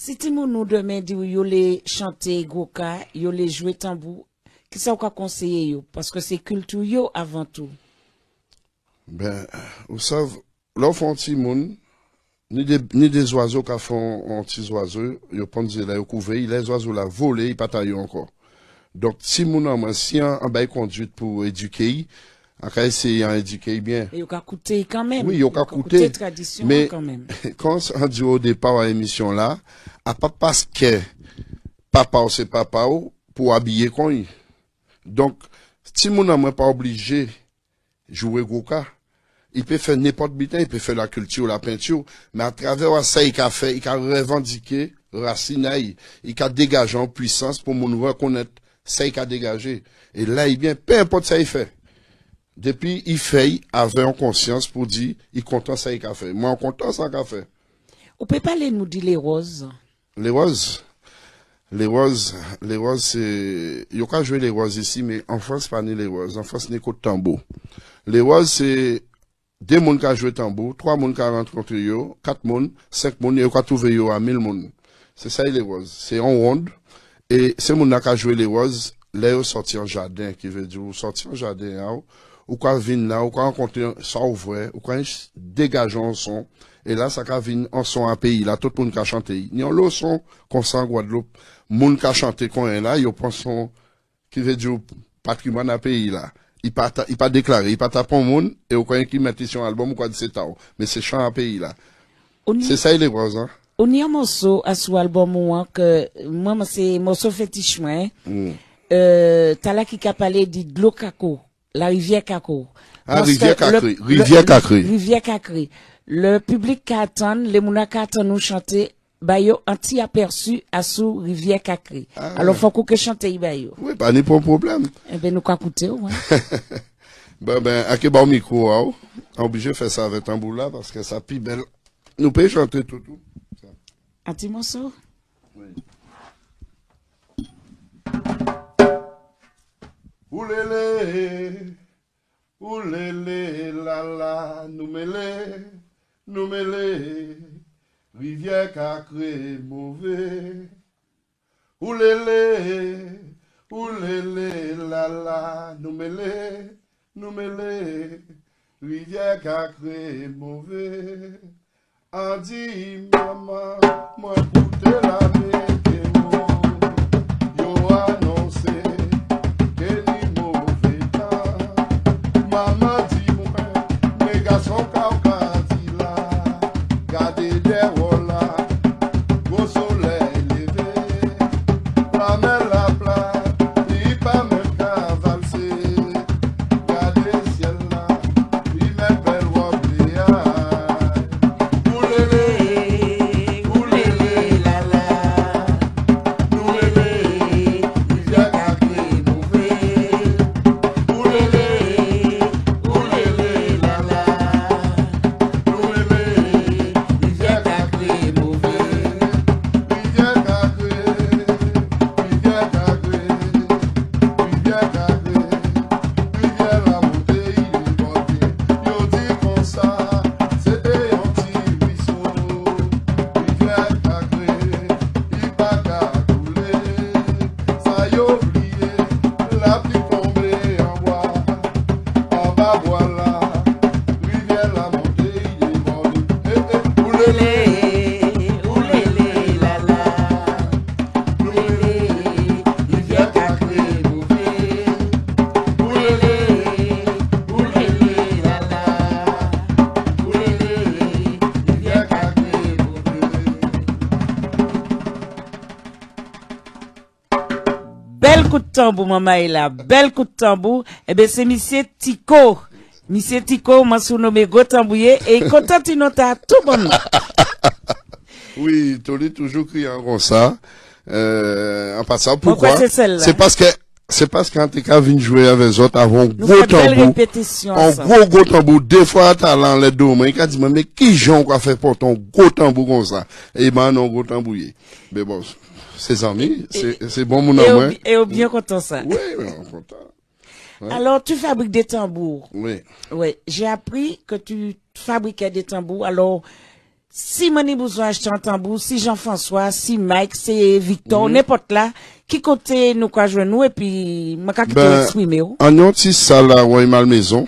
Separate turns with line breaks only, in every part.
Si Timoun nous demain dit yo les chanter goka, yo les jouer tambour, qu'est-ce qu'on conseiller yo parce que c'est culture yo avant tout.
Ben, vous savez, l'enfant timoun ni des, ni des oiseaux qui font petits oiseaux, ils prennent des là, les oiseaux la volé, ils pas encore. Donc, si en ancien en bail conduite pour éduquer, a essayé indiqué bien.
Il y a coûté quand même. Oui, il y a coûté. mais quand
même. quand on dit au départ à l'émission là, à pas parce que papa ou c'est papa pour habiller quand il. Donc, si mon n'est pas obligé de jouer Goka il peut faire n'importe quoi, il peut faire la culture, la peinture, mais à travers ça, il a fait, il a revendiqué racine, il a dégagé en puissance pour nous reconnaître ça, il a dégagé. Et là, il vient, peu importe ça, il fait depuis il fait avec conscience pour dire il content ça il a fait moi en content ça qu'a fait
on peut pas aller nous dire les roses
les roses les roses les roses c'est il y a pas jouer les roses ici mais en France ce n'est pas ni les roses en France n'est qu'au tambour les roses c'est deux monde qui a joué tambour trois monde qui a rencontré quatre monde cinq monde il qui a pas yo à mille monde c'est ça les roses c'est en ronde et ces monde qui a joué les roses là sorti en jardin qui veut dire sorti en jardin hein, ou qu'on vient là, ou qu'on rencontre ça au vrai, ou quoi dégage un son, et là, ça vient en son à pays, là, tout le monde qu'a chanté. Ni en son, qu'on sent en Guadeloupe, monde qu'a chanté qu'on est là, il y a un son, qui veut dire patrimoine à pays, là. Il pas, il pas déclaré, il pas tapé monde, et ou quoi qui mette son album, ou quoi de c'est tao. Mais c'est chant à pays, là. C'est ça, il est hein.
On y a un morceau à son album, moi, que, moi, c'est morceau fétiche, hein. Mm. euh, t'as qui qu'a parlé dit Glocaco la rivière Kako. Ah, rivière Kakri. Rivière Kakri. Rivière Kakri. Le public attend, les Mouna Katan nous chanter Bayo anti-aperçu à sous rivière Kakri. Ah, Alors, faut qu'on chante eh Bayo. Ben, oui,
pas n'est problème.
Eh ben, nous quoi coûter, ouais.
ben, ben, à qui bon micro, hein? Oh? obligé de faire ça avec un boulot là parce que ça pis belle. Nous pouvons chanter tout, tout.
Un petit Oui.
Ou le le, ou le le la la, nou me le, nou me le, viye kakwe mouve. Ou le le, ou le le la la, nou me le, nou me le, viye kakwe mouve. Adi mama, mwen koute la ve.
coup de tambour, maman et la belle coup de tambour. Eh ben, c'est monsieur Tico. Monsieur Tico, m'a surnommé Gotambouye. Et content, noter à tout bon.
oui, tu toujours crié en ça. Euh, en passant, pourquoi? C'est parce que, c'est parce qu'en tout cas, vient jouer avec les autres avant gros tambour. En gros gros tambour, deux fois talent les deux mains. Il a dit, mais qui j'en quoi fait pour ton gros tambour comme ça? Et eh ben, non, gros tambour. Mais bon ses amis, c'est bon mon amour. Hein.
Et au bien content ça. Oui, bien
content. Alors,
tu fabriques des tambours. Oui. J'ai appris que tu fabriquais des tambours. Alors, si Mani besoin acheter un tambour, si Jean-François, si Mike, si Victor, mhm. n'importe là, qui côté nous quoi jouer nous et puis, ma qui ben, exprimer. Oh.
En si ça là, ouais, mal maison.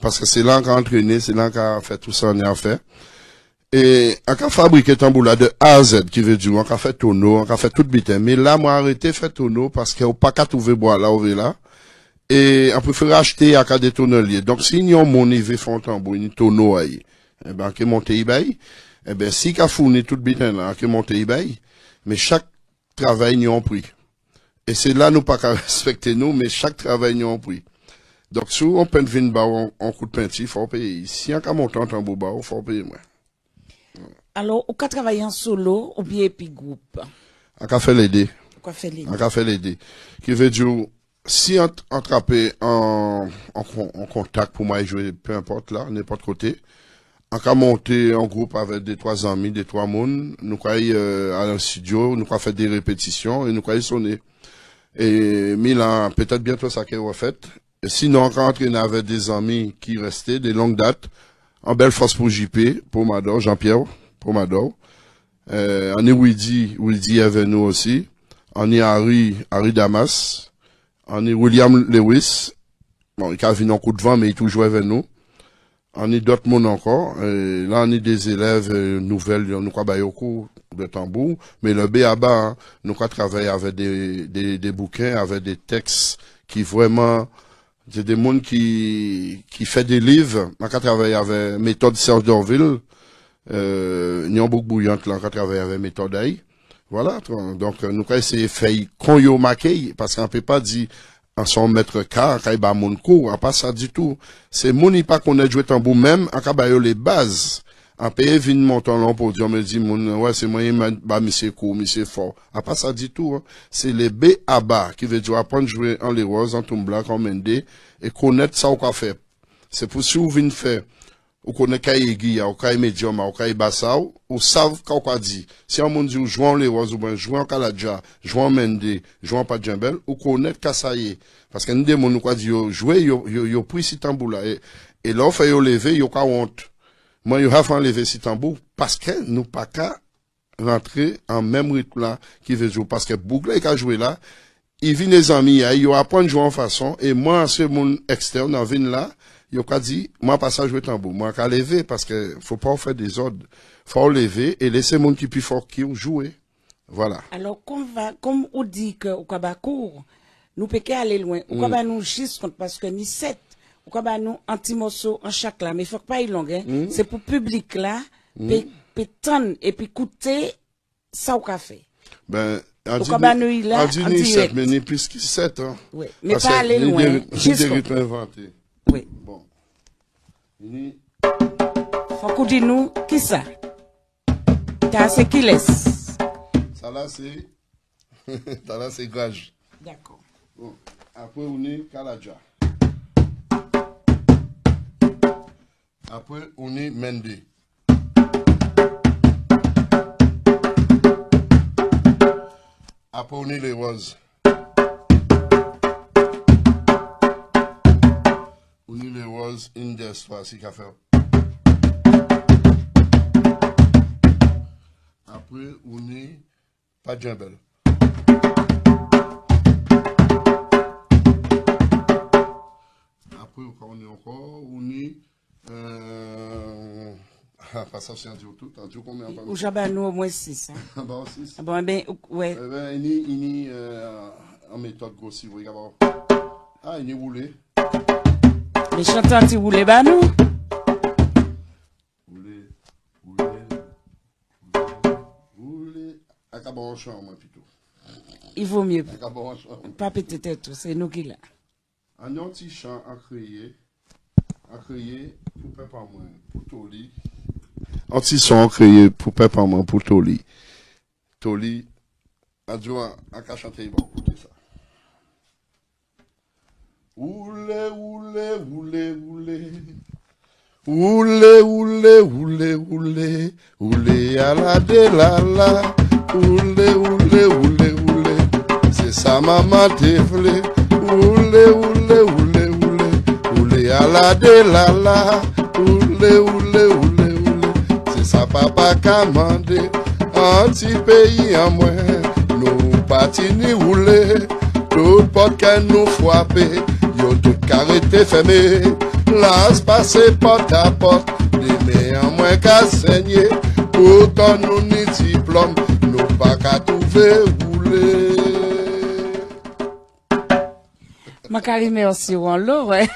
Parce que c'est là qu'on a entraîné, c'est là qu'on a fait tout ça, on a fait. E an ka fabrike tanbou la de a, z, ki ve di ou an ka fè ton nou, an ka fè tout biten. Me la mwa arete fè ton nou, paske ou pakat ou ve bo la, ou ve la. E an prefera achete akade ton nou liye. Donk si ni yon mouni ve fè ton nou, ni ton nou aye, e ben ake monte i bay. E ben si ka founi tout biten la, ake monte i bay, me chak travay ni yon pri. E se la nou pakat respekte nou, me chak travay ni yon pri. Donk sou, an pen vin ba ou an kout pen ti, fòr pe yi. Si an ka montan ton bou ba ou, fòr pe yi mwen.
Alors, vous travaillez travailler en solo ou bien en groupe
On qu'a fait l'aider.
On qu'a fait l'aider. On
l'aider. Qui veut si on attrape en, en, contact pour jouer peu importe là, n'importe côté, on qu'a monter en groupe avec des trois amis, des trois mounes, nous qu'a euh, à un studio, nous avons fait des répétitions et nous allons sonner. Et mille peut-être bientôt ça qu'on va faire. Sinon, quand on avec des amis qui restaient, des longues dates, en belle force pour JP, pour Mador, Jean-Pierre, pour Mador. Euh, on est Widi est avec nous aussi. On est Harry, Harry Damas. On est William Lewis. Bon, il a vu un coup de vent, mais il est toujours avec nous. On est d'autres mondes encore. là, on est des élèves euh, nouvelles, nous croit beaucoup de tambour. Mais le BABA, hein, nous travaillons avec des, des, des bouquins, avec des textes qui vraiment Jè de moun ki fè de liv, an ka travèy avè metod sèrdor vil, euh, nyon bouk bou yant lan an ka travèy avè metod ay. Voilà, ton, donk nou kèy se fèy kon yo ma kèy, pask an pe pa di an son mètre ka, an kèy ba moun kou, an pa sa di tou. Se moun ni pa konè jwè tan bou mèm, an ka bayo le baz. An peye vin montan lan pou di, an me di, moun, wè se mwenye ba misè kou, misè fò. An pa sa di tout, an. Se le be aba, ki ve di wè apan jwè an lèwòz, an tumblak, an mèndè, e konèt sa wè kwa fèp. Se pou si wè vin fèp, wè konèt kwa yè giya, wè kwa yè medyoma, wè kwa yè basaw, wè sav kwa wè kwa di. Se an moun di wè jwè an lèwòz, jwè an kaladja, jwè an mèndè, jwè an pajembel, wè konèt kwa sa yè. Paske an de moun wè kwa di, jwè e, e yò moi, il y enlever ces tambours parce que nous pas qu'à rentrer en même rythme là, qui veut jouer, parce que Bougla, il a joué là, il vient des amis, hein. il y a de jouer en façon, et moi, ce monde externe, en vient là, il a dit, moi, pas ça jouer tambour, moi, vais enlever parce que faut pas faire des ordres, faut lever, et laisser le monde qui plus fort qui ont Voilà.
Alors, comme, comme on dit que, au Kabakour, nous pouvons aller loin, au pas mm. nous juste parce que ni sept, pourquoi quoi, bah, nous, un petit morceau en chaque là. Mais il faut pas y long hein. hmm. C'est pour public là, mm. pétan, et puis ça au café.
Ben, Adini, là, Adini, 7 mais plus que 7 ans. Oui, mais pas aller loin. J'ai rythme inventés. Oui. Bon.
Il Faut qu'on dise nous, qui ça? T'as c'est qui laisse?
Ça là, c'est. Ça là, c'est gage. D'accord. Bon. Après, on est Kaladja. Après, on est Mende. Après, on est les roses. On est les roses, Indes, des c'est Après, on est pas de Après, on est encore, on est Enfin, euh, ah, ça, c'est un jour tout. Un jour combien Un
jour au moins six. Hein. Ah bon six.
Ah, bon, eh ben, ouais. Eh ben, euh, il y a une méthode grossi, vous voyez. Ah, il y a
Mais chante un petit roulé, ben, nous. Roulé, roulé,
roulé. Un cabaret en chant, moi, plutôt.
Il vaut mieux. Un cabaret chant. Pas péter tête, c'est nous qui l'a.
Un petit chant à créer. À créer pour papa moi pour pou Anti li. An pour son kreye pour pe Toli. mwen pou to li. To li, adjouan ça. a chante yi ban koute Oule, oule, oule, oule. Oule, oule, oule, oule. Oule la la. Oule, oule, oule, oule. ça sa maman te vle. Oule, La de la la, oule, oule, oule, oule, se sa papa kamande, an ti peyi an mwen, nou pati ni oule, tout pot ken nou fwape, yon tout kare te feme, lan se pase pot a pot, ne me an mwen ka senye, tout an nou ni diplom, nou pa ka touve oule.
Makari me osi wan lou wey.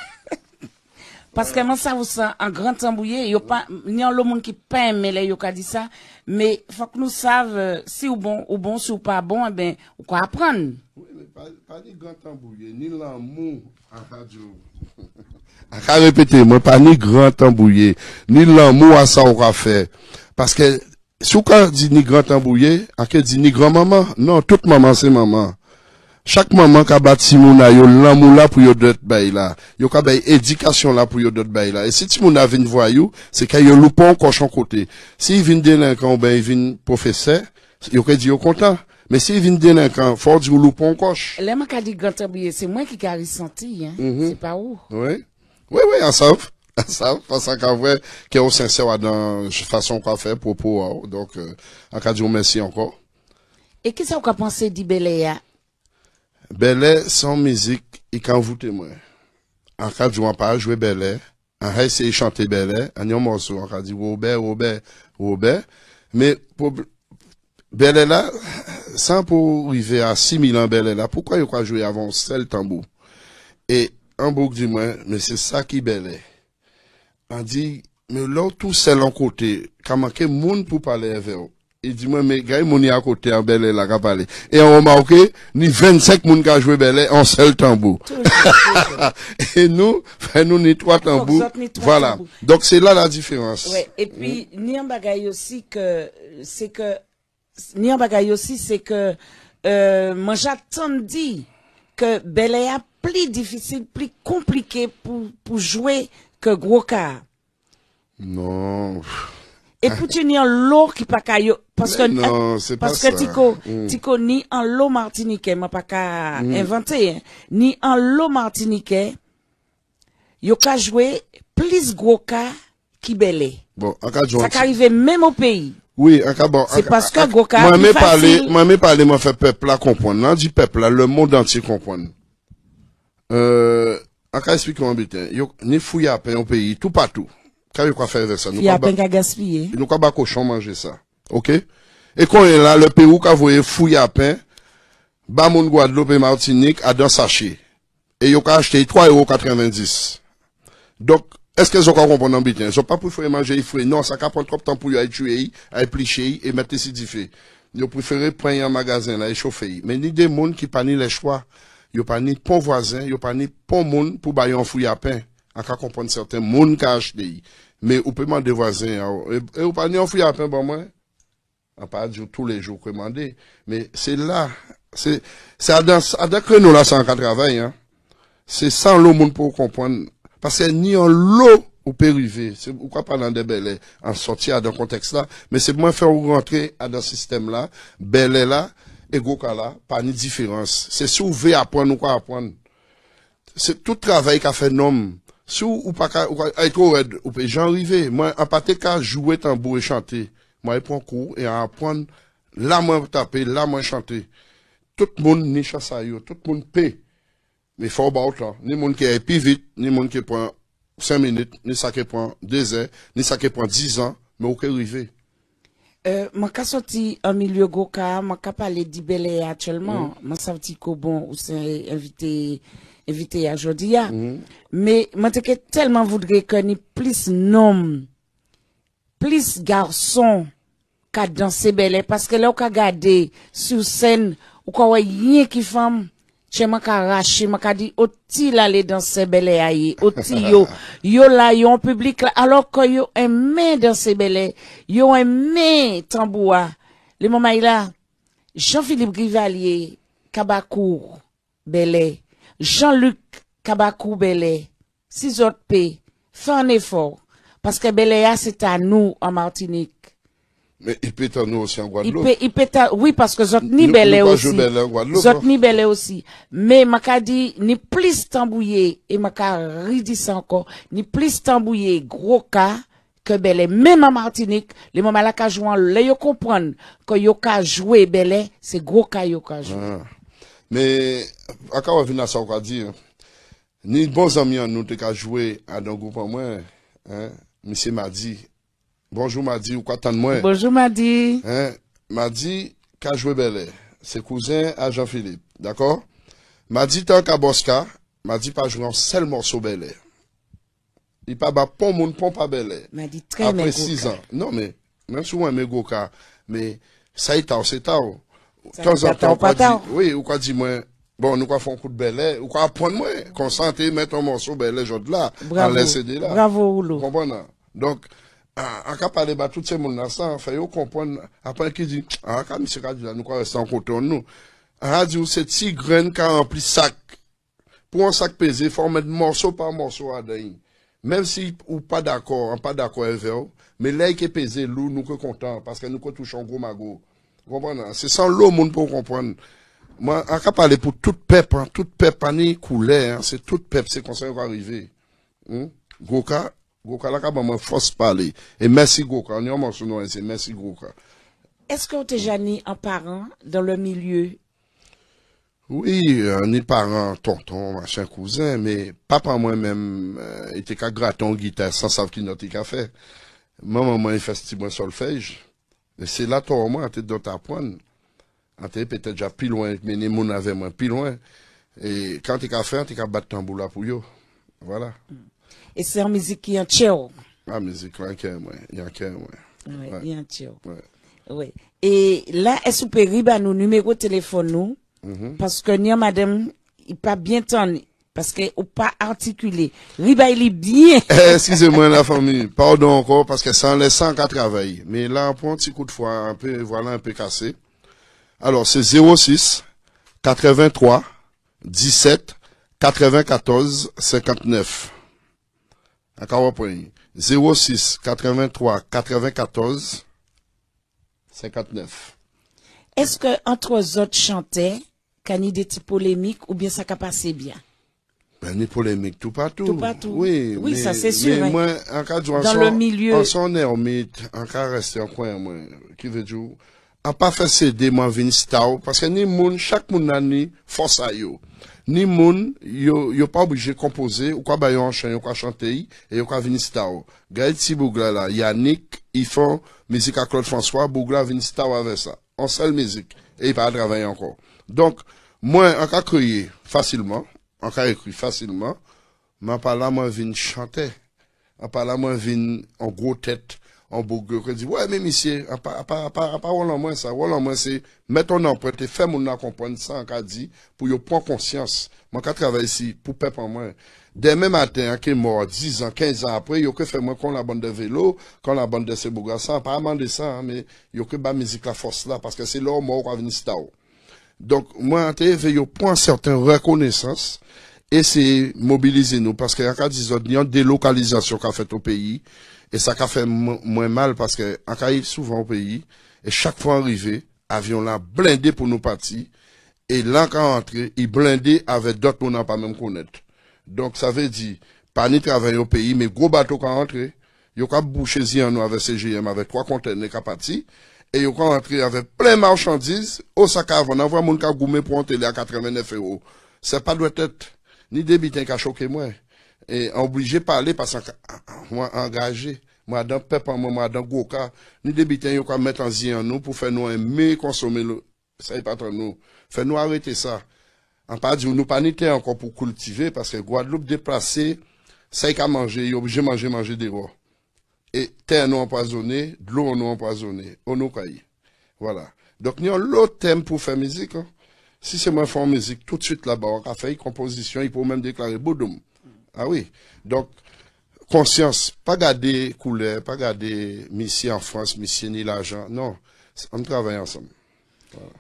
Parce que que moi, ça vous un grand tambouillé. Il n'y a pas, il y monde qui peint, mais là, dit ça. Mais, faut que nous savent, euh, si ou bon, ou bon, si ou pas bon, eh ben, ou quoi apprendre. Oui, mais pas, pas ni grand tambouillé, ni l'amour à radio.
à quoi ah, répéter, moi, pas ni grand tambouillé, ni l'amour à ça on va faire. Parce que, si ou dit ni grand tambouillé, à quel dit ni grand maman? Non, toute maman, c'est maman. Chak maman ka bat si mouna yo lamou la pou yo dote bay la. Yo ka bay edikasyon la pou yo dote bay la. E si ti mouna vin vwa yo, se kaya yo loupon kosh an kote. Si vin dene an kan, ben vin profese, yo kaya di yo kontan. Men si vin dene an kan, for di yo loupon kosh.
Le man ka di gantan biye, se mwen ki ka risanti, se pa ou.
Oui, oui, en saf. En saf, pasan ka vwe, ki yo sensè wadan fason kwa fè, popo. Donc, an ka di yo mensi an kon.
E ki sa w ka panse di belè ya?
Belè son mizik i kan voute mwen. An ka djou an pa jwè belè, an hay se y chante belè, an yon monsou an ka di woube, woube, woube. Me pou belè la, san pou wive a 6.000 an belè la, poukwa yon kwa jwè avons sel tambou? E an bouk di mwen, me se sa ki belè. An di, me lò tou sel an kote, ka manke moun pou pale evè yo. Il dit moi mais gars, mon à côté en Belé là, qu'a parlé. Et on remarque, ni 25 moun qui a joué Belé en seul tambour. et nous, nous, ni trois tambours. Voilà. Donc, c'est là la différence. Et puis,
mm. ni en bagaille aussi que, c'est que, ni un bagaille aussi, c'est que, euh, moi, j'attendis que Belé a plus difficile, plus compliqué pour, pour jouer que gros Non. Et pou y l'eau un lot qui pa ka yo, parce non, que tico ko, mm. ni an lo martiniquais ma pas ka inventé ni en l'eau martiniquais mm. hein, yo ka jouer plus gros cas qui bele.
Bon, cas ça
arrive même au pays
Oui, bon, c'est parce que
Goka moi même parler, moi
même parler, moi fait peuple à comprendre. Non, dit peuple là, le monde entier comprendre. Euh, cas expliquer en bitin. Yo ni fouille à un pays tout partout. Qu'est-ce qu'on peut faire avec ça nous pas pas gaspiller nous pas pas cochon manger ça OK et quand est là le pérou qu'a voyé fouille à pain ba mon guadeloupe et martinique à dans sachet et yo qu'a acheté 3,90 euros. donc est-ce que ont compris? bien sont pas pour manger il fruits. non ça qu'a prendre trop de temps pour y aller tuer à éplicher et mettre ici Ils yo préférer prendre un magasin là et chauffer mais il ni des gens qui n'ont pas le les choix n'ont pas ni voisins, voisin n'ont pas ni pont monde pour bailler un fouille à pain an ka kompon certain moun kaj de yi. Me ou pe mande vwazen, e, e ou pa ni an fuy apen ban mwen, an pa adjou tou le jou kwe mande, me se la, se adakre nou la san ka travay, se san loun moun pou kompon, pase ni an loun ou perive, ou kwa pandan de belè, an soti adan konteks la, me se mwen fè ou rentre adan sistem la, belè la, e go ka la, pa ni difirans. Se sou ve apon ou kwa apon, se tout travay ka fenom, Sou ou pa ka, ou ka e kou red, ou pe jan rive, mwen apate euh, ka jouwe tambou e chante, mwen epon kou e apon la mwen tapen, la mwen chante. Tout moun ni chasa yo, tout moun pe, me fon baut la, ni moun ki e pi vit, ni moun ki pon 5 minute, ni sa ki pon 10, ni sa ki pon 10 an, mwen ou ke rive.
Mwen ka soti an mi lyo go ka, mwen ka pale dibele atyelman, mm. mwen soti ko bon ou se evite mwen. invité aujourd'hui. Hein. Mhm. Mais moi, je tellement voudrais y plus d'hommes, plus garçons, qui dansent belle. Parce que là, on regarde sur scène, on voit rien qui femme. Je m'a arraché, m'a dit, oti la les danser belle aïe, oti yo, yo la un public là, alors que yo aimé danser belle, yo aimé tamboua. Le moment là, Jean-Philippe Rivalier, Kabakour, et Jean-Luc Kabakou Belé, si autres pays, fait un effort. Parce que Beléa, ah, c'est à nous en Martinique.
Mais il peut être à nous aussi en Guadeloupe.
Il oui, parce que Zot ni Belé aussi. Zot ni hein. Belé aussi. Mais m'a dit, ni plus tambouillé, et m'a redit ça encore, ni plus tambouillé, gros cas, que Belé, même en Martinique, les moments là qu'a joué, les yo comprennent que yo ka joué Belé, c'est gros cas yo ka joué.
Ah. Me akaw avina sa wak di, ni bon zanmian nou te ka jwe a don goupan mwen, misi Madi, bonjou Madi, ou kwa tan mwen. Bonjou
Madi.
Madi ka jwe belè, se kouzen a Jean-Philippe, d'akor? Madi tan kaboska, Madi pa jwen sel morsou belè. I pa ba pon moun pon pa belè. Madi tre mè goka. Non men, men souwen mè goka, men sa yi ta w, se ta w.
temps en temps, pas dit,
oui, ou quoi dis moi, bon, nous quoi un coup de belay, ou quoi apprendre moi, Consentez, mettre un morceau belay, j'en là, à laisser là. Bravo, Oulou. Comprenez? Donc, en cas parler bah, tout ces monde là, ça, fait comprendre, après qui dit, ah, quand monsieur nous quoi restons en contour, nous. Radio, c'est si graine qui rempli sac. Pour un sac pesé, faut mettre morceau par morceau à dedans. Même si ou pas d'accord, pas d'accord avec mais là, qui est pesé, lourd, nous que content, parce que nous que touchons gros magot. Se san loun moun pou kompwenn. Mwen akap pale pou tout pep. Tout pep ane kou lè. Se tout pep se konsen yon ka rive. Goka. Goka la ka mwen fos pale. E mèsi Goka. Ane yon monsoun ane se. Mèsi Goka.
Eske ou te janen an parent dan le milieu?
Oui, ane euh, parent, tonton, chen kouzen. Me papa mwen mèm ite ka graton gita. San sav ki nou te ka fe. Mwen mwen mwen yon festi mwen solfejj. Et c'est là, toi, au moins, tu dois dans ta pointe. peut-être déjà plus loin, mais les mouns n'avaient plus loin. Et quand tu es faire, tu es battre tambour boulot pour toi.
Voilà. Mm. Et c'est en musique qui est en tchèo. Ah, musique, là
qui en moi. Il y a un est
Oui, il y a un tchèo. Et là, est-ce que vous pouvez nous numéros de téléphone, nous? Mm-hmm. Parce que, ni madame, il a pas bien temps parce que ou pas articulé. Bah, est bien. Eh, excusez-moi la famille,
pardon encore parce que ça les sans qu'à travailler. Mais là on prend un petit coup de foie un peu voilà un peu cassé. Alors c'est 06 83 17 94 59. Encore un point. 06 83 94 59.
Est-ce que entre autres chantaient, qu'il y a des polémiques ou bien ça a passé bien?
Ben, une polémique tout partout. Tout partout. Oui, oui mais, ça c'est sûr. Mais hein. moi, en cas de Dans son, En son ermite, en cas rester en coin, moi, qui veut dire, en pas fait céder, moi, vin parce que ni moun, chaque moun a ni force à yo. Ni moun, yo, yo pas obligé de composer, ou quoi, bah, yo ou yo quoi chanter, et yo quoi vin star. Gaël Tibougla là, Yannick, ils font musique à Claude François, Bougla vin star avec ça. En seule musique. Et il va travailler encore. Donc, moi, en cas créé, facilement, An ka ekri fasylman, mwen pala mwen vin chante, an pala mwen vin an gro tèt, an bogue, kwen di, wè mè misye, an pa wòl an mwen sa, wòl an mwen se, mèt an an prete, fè moun nan kompon san, an ka di, pou yo prons konsyans, mwen ka travè yisi, pou pep an mwen. Demè maten, an ke mò, 10 an, 15 an apre, yo ke fè mwen kon la bonde velo, kon la bonde se bogue san, an pa amande san, an me, yo ke ba mizik la fòs la, paske se lò mò wò kwa vin sita wò. Donk mwen a te veyo pon certain rekonesans e se mobilize nou paske akadizot niyon delokalizasyon ka fet o peyi e sa ka fe mwen mal paske akay souvan o peyi e chak fwa anrive avyon la blinde pou nou pati e lan ka antre, i blinde ave dot moun an pa men konet. Donk sa ve di, pa ni travay o peyi, me go bato ka antre yo ka bouche zi an nou ave CGM ave 3 konten ne ka pati E yon kon rentre avè plè marchandiz, o sakav, an avwa moun ka goumè pou an tè lè a 89 euro. Se pa dwe tèt, ni debiten ka chokè mwen. E an obligè pale pasan ka mwen angaje, mwen adan pep an mwen, mwen adan gwo ka. Ni debiten yon kon met an zi an nou pou fè nou an mè konsome lò, sa yon patran nou. Fè nou arete sa. An pa di ou nou panite an kon pou koultive, paske gwa loup deplase, sa yon ka manje, yon obligè manje manje de ro. et terre non empoisonnée, l'eau non empoisonnée, on nous caille. Voilà. Donc, nous avons l'autre thème pour faire musique. Hein. Si c'est moi faire musique, tout de suite là-bas, on a fait une composition, il peut même déclarer Boudoum. Ah oui. Donc, conscience, pas garder couleur, pas garder mission en France, mission ni l'argent. Non, on travaille ensemble. Voilà.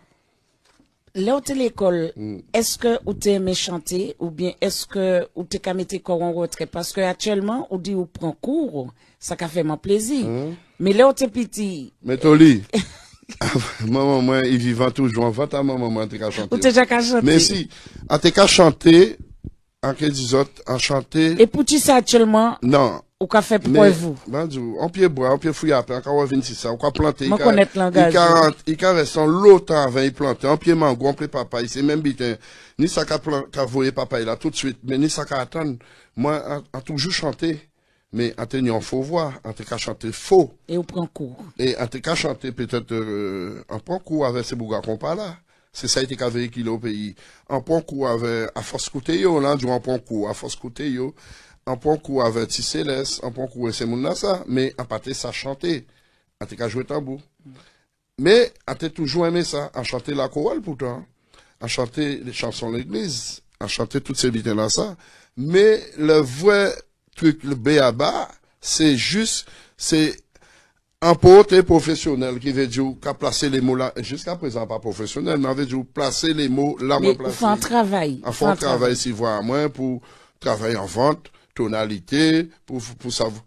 Là où à l'école, mm. est-ce que ou t'es méchanté ou bien est-ce que ou t'es camété corps en retrait? Parce que actuellement, on dit ou prend cours, ça fait mon plaisir. Mm. Mais là où t'es petit.
Mais Toli. maman, moi, il vivant toujours. Enfin, à maman, moi, t'es qu'à chanter. Ou t'es déjà qu'à chanter. Mais si, à ah, t'es qu'à chanter, en quelque sorte, en chanter. Et pour qui ça actuellement? Non, ou qu'a fait pour vous ben, du en pied bois, en pied fouillé après, quand on vient ici, on va planter. Je connais le langage. Il a resté longtemps avant de planter. En pied manger, en pied papa, il s'est même bien. Ni ça qu'a voyé papa là tout de suite, mais ni ça qu'a Moi, j'ai toujours chanté, mais en faux voix, en te cas faux. Et on prend Et en te cas chanter peut-être, euh, en prend avec ce bouga qu'on parle là. C'est ça qui qu'avait véhiculé au pays. En prend avec, à force côté, là, en prend cours, à force côté, en point coup averti céleste, en point coup c'est mon ça, mais en pâté ça chanter, en tout cas jouer tambour. Mais on a toujours aimé ça, en chanter la chorale pourtant, à chanter les chansons de l'église, à chanter toutes ces bêtises là ça. Mais le vrai truc, le béaba, c'est juste, c'est un poté professionnel qui veut dire qu'à placer les mots là, jusqu'à présent pas professionnel, mais veut dire placer les mots là, mais un
travail. Il un travail, si
vous voyez, moi, pour travailler en vente tonalité, pour, pour savoir.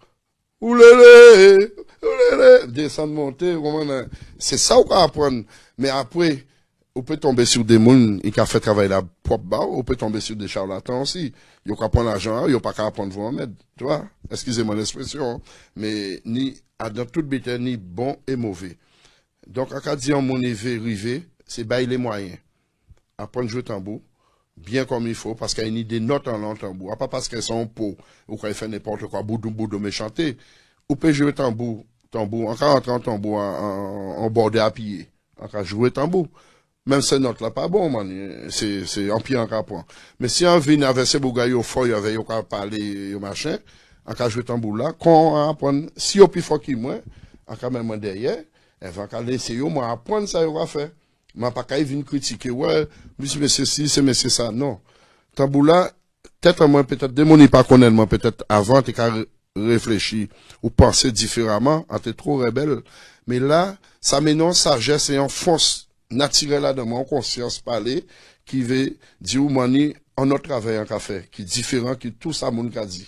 oulélé
oulélé descendre, monter, hein. c'est ça qu'on apprendre. Mais après, on peut tomber sur des mouns qui a fait travailler la propre barre, on peut tomber sur des charlatans aussi. a qu'à prendre l'argent, hein. ils a pas qu'à prendre vous en Tu vois? Excusez moi l'expression hein. Mais ni, dans toute ni bon et mauvais. Donc, à dire mon éveil rivé, c'est bailler les moyens. Apprendre jouer tambour bien comme il faut, parce qu'il y a des notes en tambour, ah, pas parce qu'elles sont en ou qu'elles font n'importe quoi, boudou, boudou, mais Ou peut jouer tambour, tambour, encore en train tambour, en, en bordé à pied, encore jouer tambour. Même ces notes-là, pas bon, man, c'est, c'est en pire en point. Mais si on vient avec ces bougailles au feuille, avec, on parler, au machin, cas jouer tambour là, qu'on apprend, si au plus fort qu'il moins, peut même derrière, elle va laisser, moi, apprendre ça, il va faire. Ma pa kay e vin kritike, wè, misi mè sè si, misi mè sè sa, nan. Tan bou la, tèt an mwen pètèt, de mouni pa konen mwen pètèt, avan te ka reflechi ou panse difiraman, an te tro rebel. Men la, sa menon sa jè se yon fons natire la nan moun konsyans palè ki ve di ou mouni an nou travè yon ka fè, ki difiran ki tout sa moun ka di.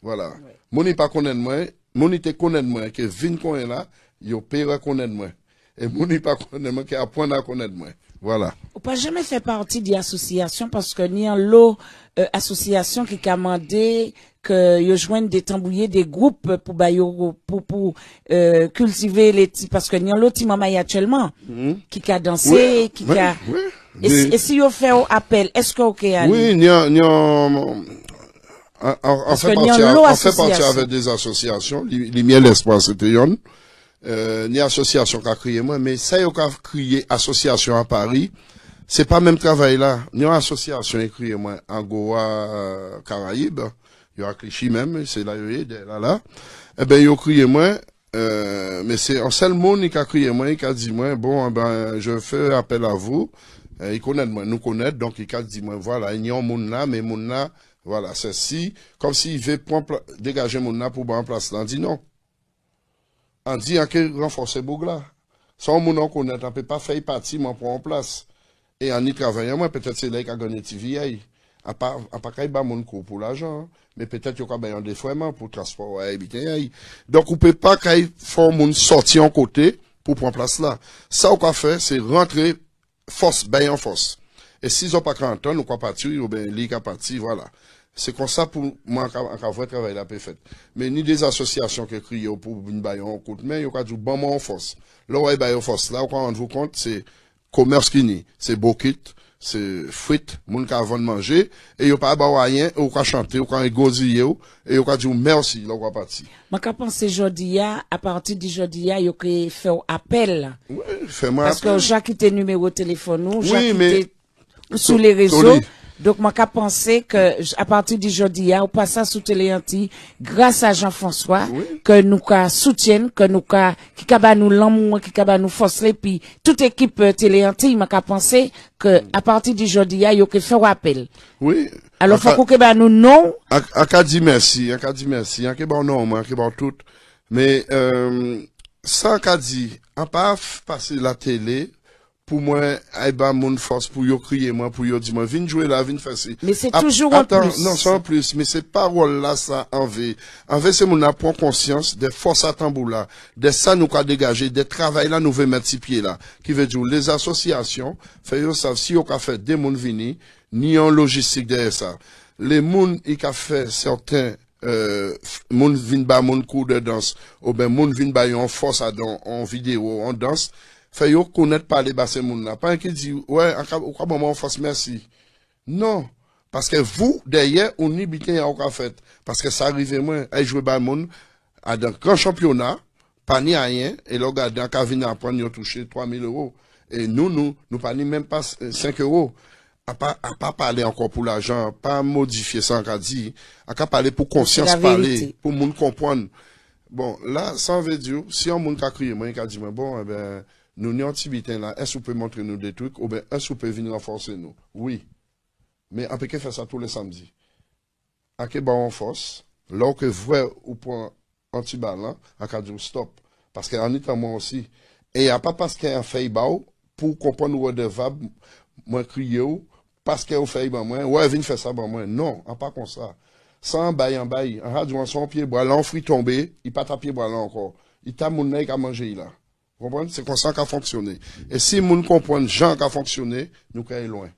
Voilà. Mouni pa konen mwen, mouni te konen mwen, ke vin konen la, yo pe re konen mwen. et mon n'y pas même moi, qui apprend à connaître moi. Voilà.
On pas jamais fait partie d'une association parce que ni en l'eau, association qui a demandé que yo joignent des tambouillés, des groupes pour pour, euh, cultiver les petits, parce que ni en l'eau, maman actuellement, hmm. qui a dansé, qui a... Oui, et, si vous faites appel, est-ce que vous Oui, ni
en, fait, partie, fait partie avec des associations, les miens l'espoir, c'était une. Euh, ni asosyasyon ka kriye mwen, me sa yo ka kriye asosyasyon an Paris, se pa menm travay la, ni an asosyasyon ki kriye mwen, an Gowa, Karayib, yo akli chi menm, se la yo e, e ben yo kriye mwen, se an sel moun ni ka kriye mwen, ki a di mwen, bon, eh je fè apel avou, nou konet, ni an moun la, moun la, se si, kom si ve degaje moun la pou ban plas lan, di nan, en disant hein, que renforcer Bougla. Sans Si on ne peut pas faire partie, pour en place. Et en y travaillant, moi, peut-être c'est là qu'il a gagné TVI. À part peut pas faire mon coup pour l'argent, hein. mais peut-être qu'il y a un défraiement pour le transport. Donc, on ne peut pas qu'il faut mon sortie en côté pour prendre place là. Ça, on peut faire, c'est rentrer force, bien en force. Et s'ils n'ont pas 40 ans, on peut partir, ou bien, l'IC a parti, voilà. C'est comme ça pour moi qu'un vrai travail la peut Mais ni des associations qui crient pour une baillon en compte, mais il y a du bon en force. Là, ouais, baille en force. Là, quand on vous compte, c'est commerce qui nie. C'est beau c'est fruit, moun qui avant de manger, et il n'y a pas de rien, ou qu'à chanter, ou de goziller, et il qu'à dire merci, là, ou parti.
Moi, quand pense Jodia, à partir du Jodia, il y a fait appel. Oui,
fais-moi appel. Parce que j'ai
quitté numéro de téléphone, j'ai oui, quitté mais... sous les réseaux. Donc, moi, qu'à penser que, à partir du jeudi, à, on passe sous téléantie grâce à Jean-François, oui. que nous qu'à soutiennent, que nous qu'à, qui qu'à nous l'amour, qui qu'à nous forcer, puis toute équipe téléantie téléanti, moi, qu'à penser que, à partir du jeudi, à, il y a que faire appel.
Oui. Alors, faut que
qu'à nous non.
À, qu'à dit merci, à qu'à dit merci, à qu'à bon moi, à qu'à bon tout. Mais, euh, sans qu'à dit à pas passer la télé, pou mwen ay ba moun fos pou yo kriye mwen, pou yo di mwen, vin jwe la, vin fasi. Men se toujou an plus. Non se an plus, men se parol la sa an ve. An ve se moun ap prons konsyans de fos a tambou la, de sa nou ka degaje, de travay la nou ve matipye la. Ki ve djou, les asosyasyon, fay yo sav si yo ka fè de moun vini, ni an logistik de esa. Le moun i ka fè sèrten, euh, moun vin ba moun kou de dans, ou ben moun vin ba yon fos a don, an video, an dans, fait connaître par les bassins mouna. Pas un qui dit, ouais, au quoi moment on fasse merci. Non. Parce que vous, d'ailleurs, on n'y pas à aucun fait. Parce que ça arrive moins. Elle joue par le monde, a un grand championnat, pas ni rien, et là, regardez, en après à prendre, ils ont touché 3 000 euros. Et nous, nous, nous pas ni même pas 5 euh, euros. À pas, pas parler encore pour l'argent, pas modifier ça, a dit. À pas parler pour conscience, parler, pour les monde comprendre. Bon, là, ça veut dire, si on monde a crié, moi, il a dit, mais bon, eh bien nous néons sommes là, est-ce que vous pouvez montrer nous des trucs ou bien est-ce vous pouvez venir renforcer nous Oui. Mais on peut faire ça tous les samedis. À quel on force, lorsque vrai ou point anti on peut dire stop. Parce qu'en en moi aussi, et il n'y a pas parce qu'il y a un feuille pour comprendre redevable, moi crier parce qu'il y a un feuille moi, ouais, viens faire ça pour moi. Non, on pas comme ça. Sans bail en bail, en radio, en son pied bois, l'enfri tombé, il pas de bois là encore. Il t'a mon nez à manger là. Vous comprenez? C'est comme ça qu'a fonctionné. Et si nous comprenons gens qu'a fonctionné, nous sommes loin.